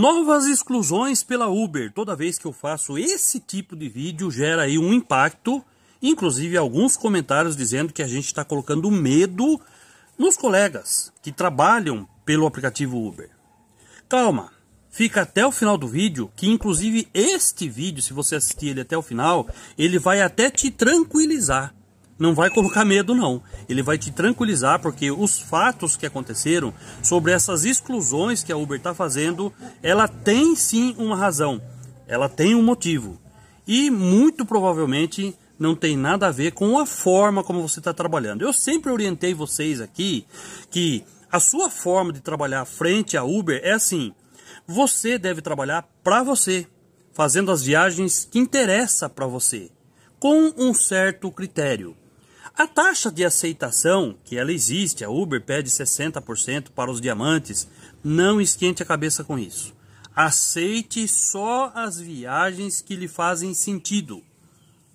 Novas exclusões pela Uber. Toda vez que eu faço esse tipo de vídeo, gera aí um impacto. Inclusive alguns comentários dizendo que a gente está colocando medo nos colegas que trabalham pelo aplicativo Uber. Calma, fica até o final do vídeo, que inclusive este vídeo, se você assistir ele até o final, ele vai até te tranquilizar não vai colocar medo, não. Ele vai te tranquilizar, porque os fatos que aconteceram sobre essas exclusões que a Uber está fazendo, ela tem sim uma razão, ela tem um motivo. E muito provavelmente não tem nada a ver com a forma como você está trabalhando. Eu sempre orientei vocês aqui que a sua forma de trabalhar frente à Uber é assim: você deve trabalhar para você, fazendo as viagens que interessa para você, com um certo critério. A taxa de aceitação, que ela existe, a Uber pede 60% para os diamantes, não esquente a cabeça com isso. Aceite só as viagens que lhe fazem sentido,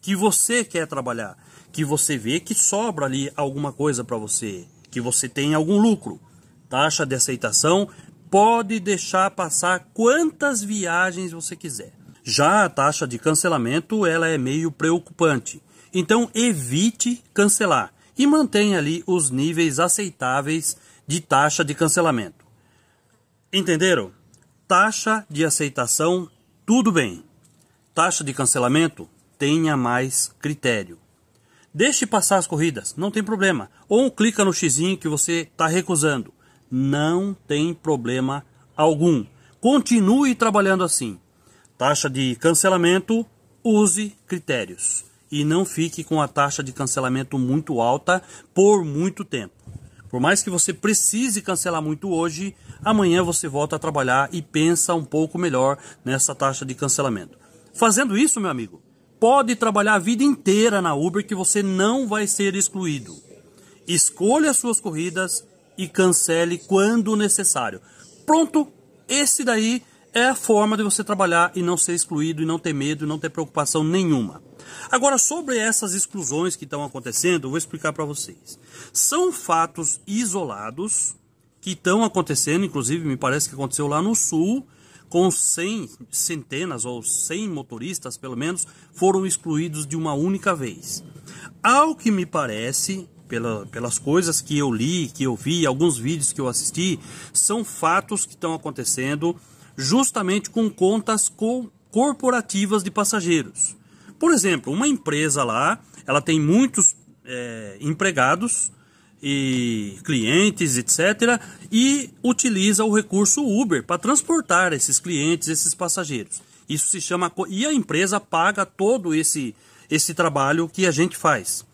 que você quer trabalhar, que você vê que sobra ali alguma coisa para você, que você tem algum lucro. Taxa de aceitação pode deixar passar quantas viagens você quiser. Já a taxa de cancelamento, ela é meio preocupante. Então evite cancelar e mantenha ali os níveis aceitáveis de taxa de cancelamento. Entenderam? Taxa de aceitação, tudo bem. Taxa de cancelamento, tenha mais critério. Deixe passar as corridas, não tem problema. Ou clica no xizinho que você está recusando. Não tem problema algum. Continue trabalhando assim. Taxa de cancelamento, use critérios e não fique com a taxa de cancelamento muito alta por muito tempo. Por mais que você precise cancelar muito hoje, amanhã você volta a trabalhar e pensa um pouco melhor nessa taxa de cancelamento. Fazendo isso, meu amigo, pode trabalhar a vida inteira na Uber que você não vai ser excluído. Escolha suas corridas e cancele quando necessário. Pronto, esse daí é a forma de você trabalhar e não ser excluído e não ter medo e não ter preocupação nenhuma. Agora, sobre essas exclusões que estão acontecendo, eu vou explicar para vocês. São fatos isolados que estão acontecendo, inclusive me parece que aconteceu lá no sul, com 100 centenas ou 100 motoristas, pelo menos, foram excluídos de uma única vez. Ao que me parece, pela, pelas coisas que eu li, que eu vi, alguns vídeos que eu assisti, são fatos que estão acontecendo justamente com contas corporativas de passageiros. Por exemplo, uma empresa lá, ela tem muitos é, empregados e clientes, etc., e utiliza o recurso Uber para transportar esses clientes, esses passageiros. Isso se chama e a empresa paga todo esse esse trabalho que a gente faz.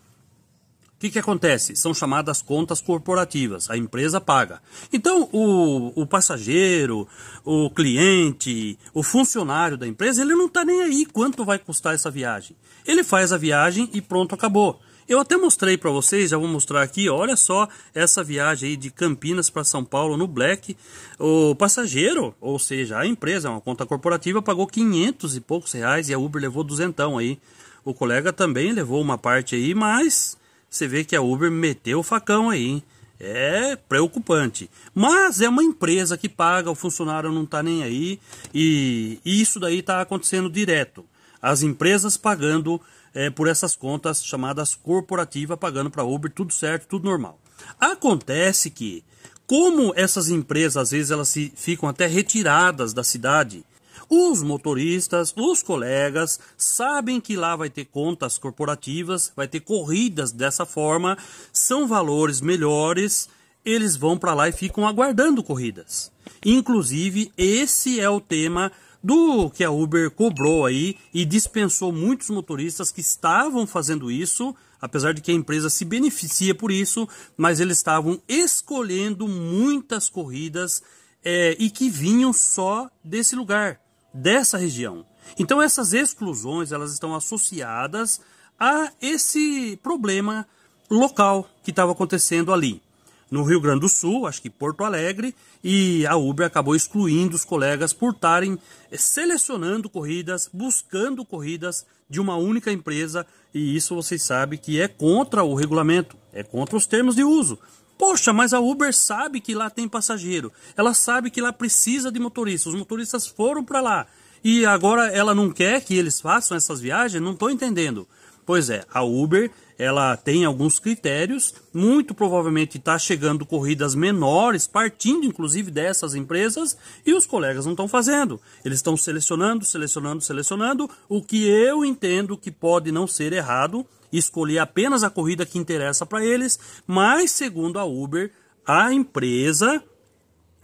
O que, que acontece? São chamadas contas corporativas, a empresa paga. Então, o, o passageiro, o cliente, o funcionário da empresa, ele não está nem aí quanto vai custar essa viagem. Ele faz a viagem e pronto, acabou. Eu até mostrei para vocês, já vou mostrar aqui, olha só essa viagem aí de Campinas para São Paulo no Black. O passageiro, ou seja, a empresa, é uma conta corporativa, pagou 500 e poucos reais e a Uber levou duzentão aí. O colega também levou uma parte aí, mas você vê que a Uber meteu o facão aí, hein? É preocupante. Mas é uma empresa que paga, o funcionário não está nem aí. E isso daí está acontecendo direto. As empresas pagando é, por essas contas chamadas corporativa, pagando para Uber, tudo certo, tudo normal. Acontece que, como essas empresas, às vezes, elas se, ficam até retiradas da cidade, os motoristas, os colegas sabem que lá vai ter contas corporativas, vai ter corridas dessa forma, são valores melhores, eles vão para lá e ficam aguardando corridas. Inclusive, esse é o tema do que a Uber cobrou aí e dispensou muitos motoristas que estavam fazendo isso, apesar de que a empresa se beneficia por isso, mas eles estavam escolhendo muitas corridas é, e que vinham só desse lugar dessa região. Então essas exclusões elas estão associadas a esse problema local que estava acontecendo ali. No Rio Grande do Sul, acho que Porto Alegre, e a Uber acabou excluindo os colegas por estarem eh, selecionando corridas, buscando corridas de uma única empresa, e isso vocês sabem que é contra o regulamento, é contra os termos de uso. Poxa, mas a Uber sabe que lá tem passageiro. Ela sabe que lá precisa de motorista. Os motoristas foram para lá. E agora ela não quer que eles façam essas viagens? Não estou entendendo. Pois é, a Uber ela tem alguns critérios, muito provavelmente está chegando corridas menores, partindo inclusive dessas empresas, e os colegas não estão fazendo. Eles estão selecionando, selecionando, selecionando, o que eu entendo que pode não ser errado, escolher apenas a corrida que interessa para eles, mas segundo a Uber, a empresa,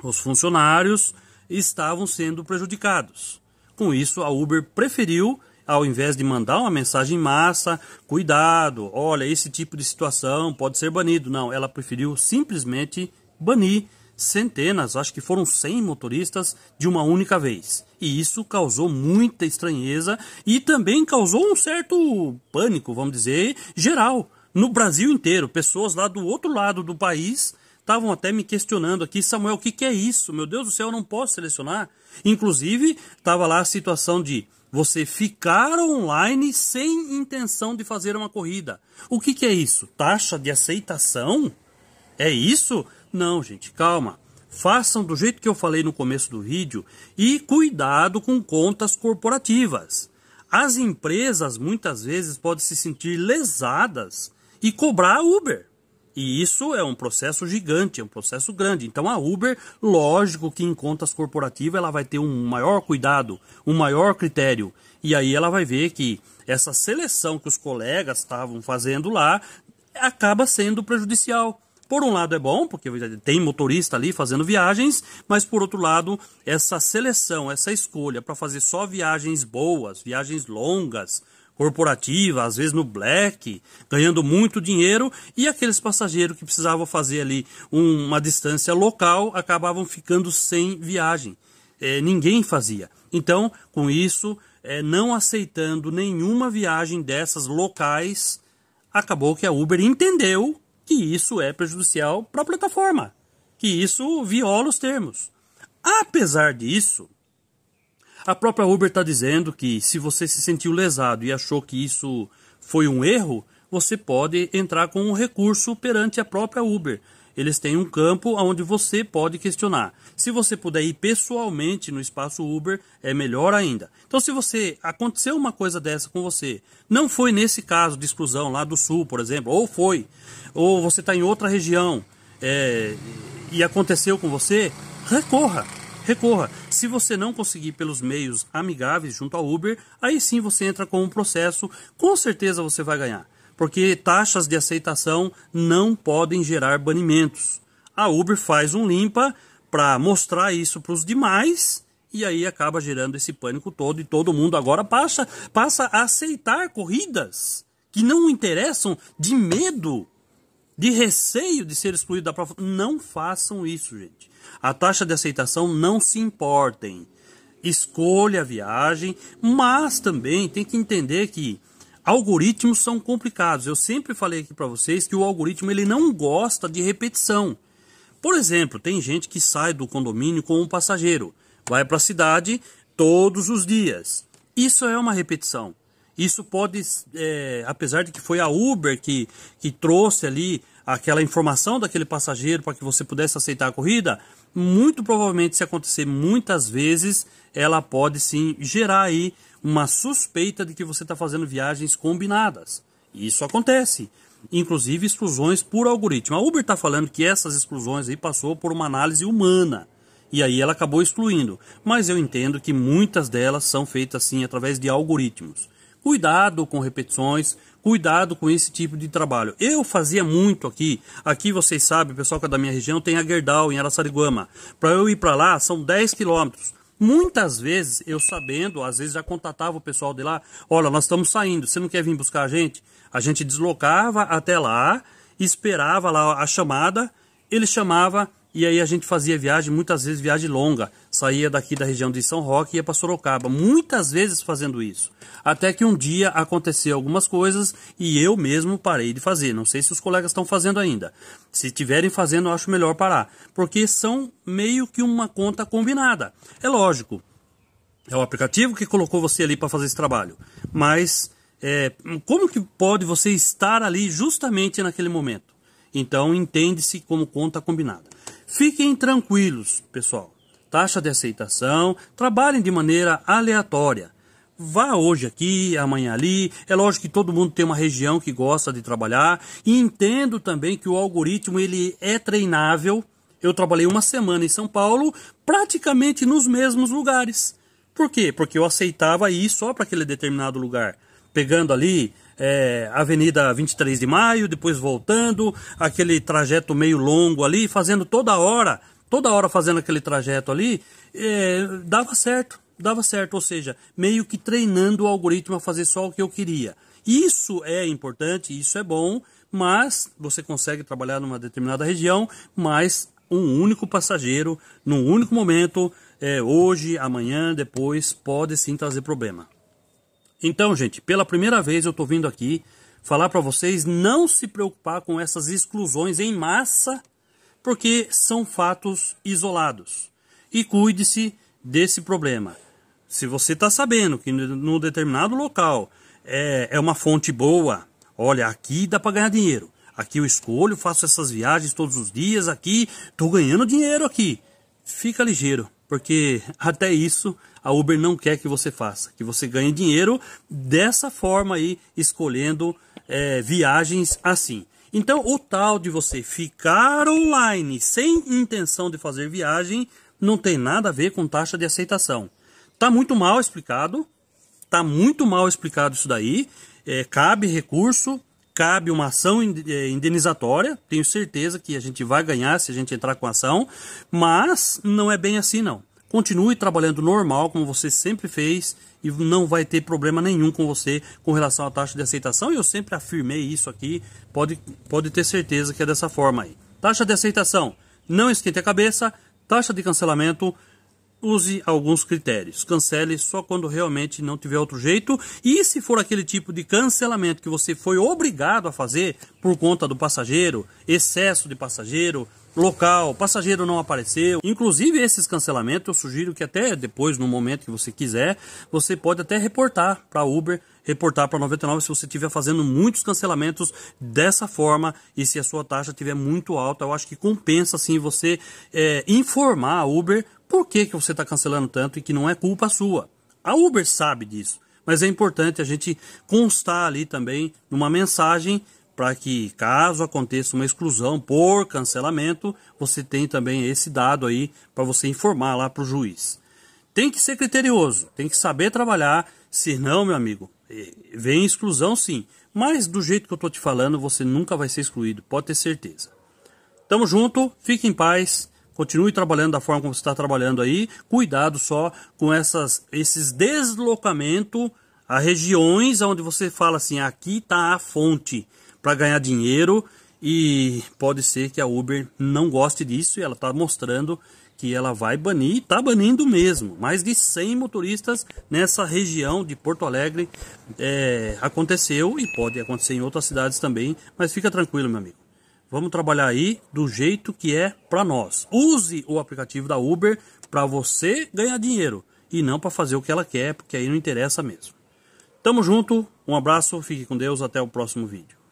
os funcionários estavam sendo prejudicados. Com isso, a Uber preferiu ao invés de mandar uma mensagem em massa, cuidado, olha, esse tipo de situação pode ser banido. Não, ela preferiu simplesmente banir centenas, acho que foram 100 motoristas de uma única vez. E isso causou muita estranheza e também causou um certo pânico, vamos dizer, geral no Brasil inteiro. Pessoas lá do outro lado do país estavam até me questionando aqui, Samuel, o que, que é isso? Meu Deus do céu, eu não posso selecionar. Inclusive, estava lá a situação de você ficar online sem intenção de fazer uma corrida. O que, que é isso? Taxa de aceitação? É isso? Não, gente, calma. Façam do jeito que eu falei no começo do vídeo e cuidado com contas corporativas. As empresas muitas vezes podem se sentir lesadas e cobrar Uber. E isso é um processo gigante, é um processo grande. Então a Uber, lógico que em contas corporativas ela vai ter um maior cuidado, um maior critério. E aí ela vai ver que essa seleção que os colegas estavam fazendo lá acaba sendo prejudicial. Por um lado é bom, porque tem motorista ali fazendo viagens, mas por outro lado, essa seleção, essa escolha para fazer só viagens boas, viagens longas, corporativa, às vezes no black, ganhando muito dinheiro, e aqueles passageiros que precisavam fazer ali uma distância local acabavam ficando sem viagem. É, ninguém fazia. Então, com isso, é, não aceitando nenhuma viagem dessas locais, acabou que a Uber entendeu que isso é prejudicial para a plataforma, que isso viola os termos. Apesar disso, a própria Uber está dizendo que se você se sentiu lesado e achou que isso foi um erro, você pode entrar com um recurso perante a própria Uber. Eles têm um campo onde você pode questionar. Se você puder ir pessoalmente no espaço Uber, é melhor ainda. Então, se você aconteceu uma coisa dessa com você, não foi nesse caso de exclusão lá do Sul, por exemplo, ou foi, ou você está em outra região é, e aconteceu com você, recorra recorra. Se você não conseguir pelos meios amigáveis junto ao Uber, aí sim você entra com um processo, com certeza você vai ganhar, porque taxas de aceitação não podem gerar banimentos. A Uber faz um limpa para mostrar isso para os demais e aí acaba gerando esse pânico todo e todo mundo agora passa, passa a aceitar corridas que não interessam de medo de receio de ser excluído da prova. Não façam isso, gente. A taxa de aceitação não se importem. Escolha a viagem, mas também tem que entender que algoritmos são complicados. Eu sempre falei aqui para vocês que o algoritmo ele não gosta de repetição. Por exemplo, tem gente que sai do condomínio com um passageiro, vai para a cidade todos os dias. Isso é uma repetição. Isso pode, é, apesar de que foi a Uber que, que trouxe ali aquela informação daquele passageiro para que você pudesse aceitar a corrida, muito provavelmente, se acontecer muitas vezes, ela pode sim gerar aí uma suspeita de que você está fazendo viagens combinadas. Isso acontece. Inclusive exclusões por algoritmo. A Uber está falando que essas exclusões aí passou por uma análise humana. E aí ela acabou excluindo. Mas eu entendo que muitas delas são feitas assim através de algoritmos. Cuidado com repetições, cuidado com esse tipo de trabalho. Eu fazia muito aqui, aqui vocês sabem, o pessoal que é da minha região tem a Gerdau em Araçariguama. Para eu ir para lá são 10 quilômetros. Muitas vezes eu sabendo, às vezes já contatava o pessoal de lá, olha, nós estamos saindo, você não quer vir buscar a gente? A gente deslocava até lá, esperava lá a chamada, ele chamava e aí a gente fazia viagem, muitas vezes viagem longa. Saía daqui da região de São Roque e ia para Sorocaba, muitas vezes fazendo isso. Até que um dia aconteceu algumas coisas e eu mesmo parei de fazer. Não sei se os colegas estão fazendo ainda. Se estiverem fazendo, eu acho melhor parar, porque são meio que uma conta combinada. É lógico. É o aplicativo que colocou você ali para fazer esse trabalho. Mas é, como que pode você estar ali justamente naquele momento? Então entende-se como conta combinada. Fiquem tranquilos, pessoal. Taxa de aceitação, trabalhem de maneira aleatória. Vá hoje aqui, amanhã ali. É lógico que todo mundo tem uma região que gosta de trabalhar. E entendo também que o algoritmo ele é treinável. Eu trabalhei uma semana em São Paulo, praticamente nos mesmos lugares. Por quê? Porque eu aceitava ir só para aquele determinado lugar. Pegando ali é, Avenida 23 de Maio, depois voltando, aquele trajeto meio longo ali, fazendo toda hora, toda hora fazendo aquele trajeto ali, é, dava certo, dava certo, ou seja, meio que treinando o algoritmo a fazer só o que eu queria. Isso é importante, isso é bom, mas você consegue trabalhar numa determinada região, mas um único passageiro, num único momento, é, hoje, amanhã, depois, pode sim trazer problema. Então, gente, pela primeira vez eu estou vindo aqui falar para vocês não se preocupar com essas exclusões em massa, porque são fatos isolados. E cuide-se desse problema. Se você está sabendo que num determinado local é, é uma fonte boa, olha, aqui dá para ganhar dinheiro. Aqui eu escolho, faço essas viagens todos os dias, aqui estou ganhando dinheiro aqui. Fica ligeiro, porque até isso a Uber não quer que você faça, que você ganhe dinheiro dessa forma aí, escolhendo é, viagens assim. Então, o tal de você ficar online sem intenção de fazer viagem não tem nada a ver com taxa de aceitação. Tá muito mal explicado, tá muito mal explicado isso daí. É, cabe recurso, cabe uma ação eh, indenizatória. Tenho certeza que a gente vai ganhar se a gente entrar com a ação, mas não é bem assim não. Continue trabalhando normal, como você sempre fez, e não vai ter problema nenhum com você com relação à taxa de aceitação. E eu sempre afirmei isso aqui, pode, pode ter certeza que é dessa forma aí. Taxa de aceitação, não esquente a cabeça. Taxa de cancelamento, use alguns critérios. Cancele só quando realmente não tiver outro jeito. E se for aquele tipo de cancelamento que você foi obrigado a fazer por conta do passageiro, excesso de passageiro, local, passageiro não apareceu. Inclusive esses cancelamentos, eu sugiro que até depois, no momento que você quiser, você pode até reportar para Uber, reportar para 99 se você estiver fazendo muitos cancelamentos dessa forma e se a sua taxa estiver muito alta, eu acho que compensa sim você é, informar a Uber por que, que você está cancelando tanto e que não é culpa sua. A Uber sabe disso, mas é importante a gente constar ali também numa mensagem para que caso aconteça uma exclusão por cancelamento, você tem também esse dado aí para você informar lá para o juiz. Tem que ser criterioso, tem que saber trabalhar, senão, meu amigo, eh, vem exclusão sim, mas do jeito que eu estou te falando, você nunca vai ser excluído, pode ter certeza. Tamo junto, fique em paz, Continue trabalhando da forma como você está trabalhando aí. Cuidado só com essas, esses deslocamentos a regiões onde você fala assim: aqui está a fonte para ganhar dinheiro. E pode ser que a Uber não goste disso e ela está mostrando que ela vai banir, está banindo mesmo, mais de 100 motoristas nessa região de Porto Alegre é, aconteceu e pode acontecer em outras cidades também, mas fica tranquilo, meu amigo. Vamos trabalhar aí do jeito que é para nós. Use o aplicativo da Uber para você ganhar dinheiro e não para fazer o que ela quer, porque aí não interessa mesmo. Tamo junto, um abraço, fique com Deus, até o próximo vídeo.